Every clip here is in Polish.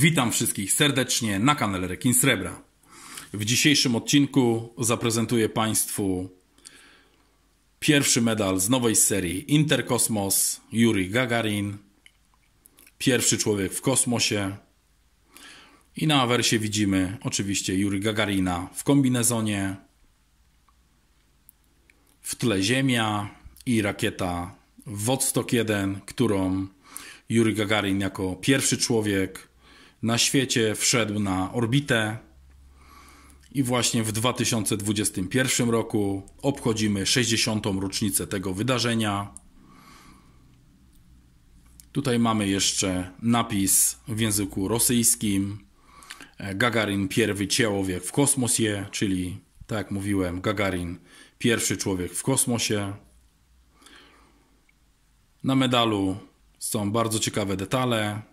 Witam wszystkich serdecznie na kanale Rekin Srebra. W dzisiejszym odcinku zaprezentuję Państwu pierwszy medal z nowej serii Interkosmos Yuri Gagarin, pierwszy człowiek w kosmosie i na awersie widzimy oczywiście Yuri Gagarina w kombinezonie, w tle Ziemia i rakieta Wodstock 1, którą Yuri Gagarin jako pierwszy człowiek na świecie wszedł na orbitę i właśnie w 2021 roku obchodzimy 60. rocznicę tego wydarzenia. Tutaj mamy jeszcze napis w języku rosyjskim. Gagarin pierwszy człowiek w kosmosie, czyli tak jak mówiłem, Gagarin pierwszy człowiek w kosmosie. Na medalu są bardzo ciekawe detale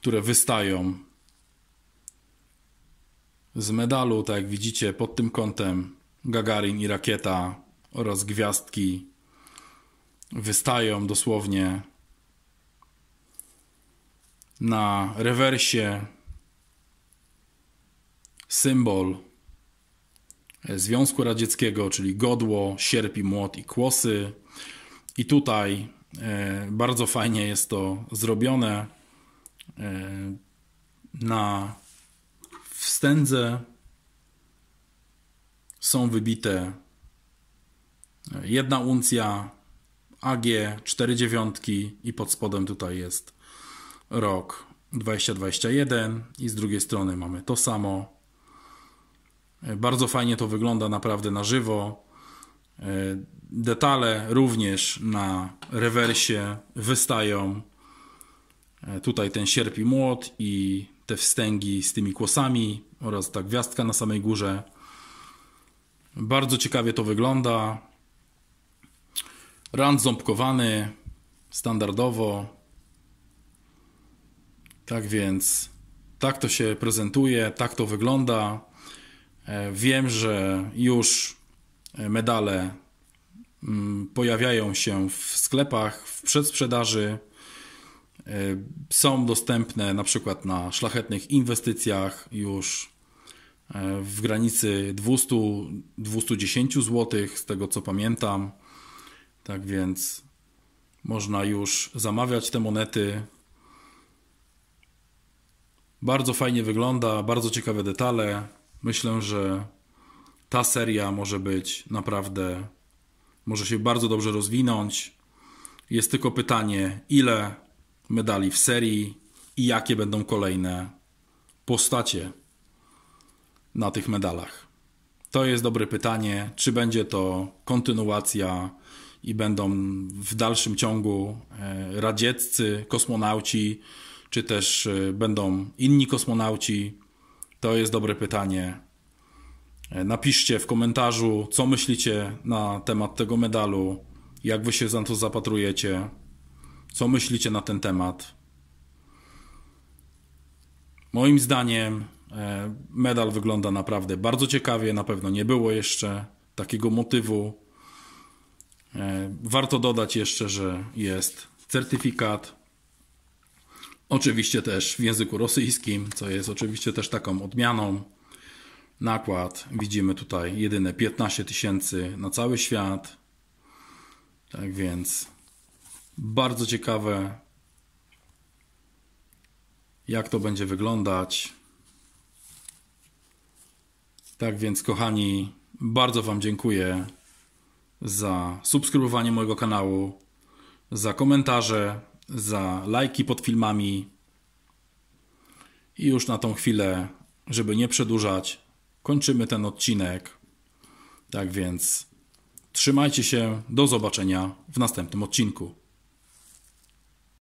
które wystają z medalu, tak jak widzicie, pod tym kątem Gagarin i rakieta oraz gwiazdki wystają dosłownie na rewersie symbol Związku Radzieckiego, czyli godło, sierp i młot i kłosy. I tutaj e, bardzo fajnie jest to zrobione. E, na wstędze są wybite e, jedna uncja AG, 4 dziewiątki i pod spodem tutaj jest rok 2021 i z drugiej strony mamy to samo. E, bardzo fajnie to wygląda naprawdę na żywo. Detale również na rewersie wystają. E, tutaj ten sierp i młot i te wstęgi z tymi kłosami oraz ta gwiazdka na samej górze. Bardzo ciekawie to wygląda. Rand ząbkowany standardowo. Tak więc tak to się prezentuje, tak to wygląda. E, wiem, że już medale mm, pojawiają się w sklepach, w przedsprzedaży. Y, są dostępne na przykład na szlachetnych inwestycjach już y, w granicy 200-210 zł, z tego co pamiętam. Tak więc można już zamawiać te monety. Bardzo fajnie wygląda, bardzo ciekawe detale. Myślę, że ta seria może być naprawdę, może się bardzo dobrze rozwinąć. Jest tylko pytanie, ile medali w serii i jakie będą kolejne postacie na tych medalach. To jest dobre pytanie, czy będzie to kontynuacja i będą w dalszym ciągu e, radzieccy kosmonauci, czy też e, będą inni kosmonauci. To jest dobre pytanie. E, napiszcie w komentarzu, co myślicie na temat tego medalu, jak wy się za to zapatrujecie. Co myślicie na ten temat? Moim zdaniem e, medal wygląda naprawdę bardzo ciekawie. Na pewno nie było jeszcze takiego motywu. E, warto dodać jeszcze, że jest certyfikat. Oczywiście też w języku rosyjskim, co jest oczywiście też taką odmianą. Nakład widzimy tutaj jedyne 15 tysięcy na cały świat. Tak więc bardzo ciekawe, jak to będzie wyglądać. Tak więc, kochani, bardzo Wam dziękuję za subskrybowanie mojego kanału, za komentarze, za lajki pod filmami. I już na tą chwilę, żeby nie przedłużać, kończymy ten odcinek. Tak więc, trzymajcie się, do zobaczenia w następnym odcinku.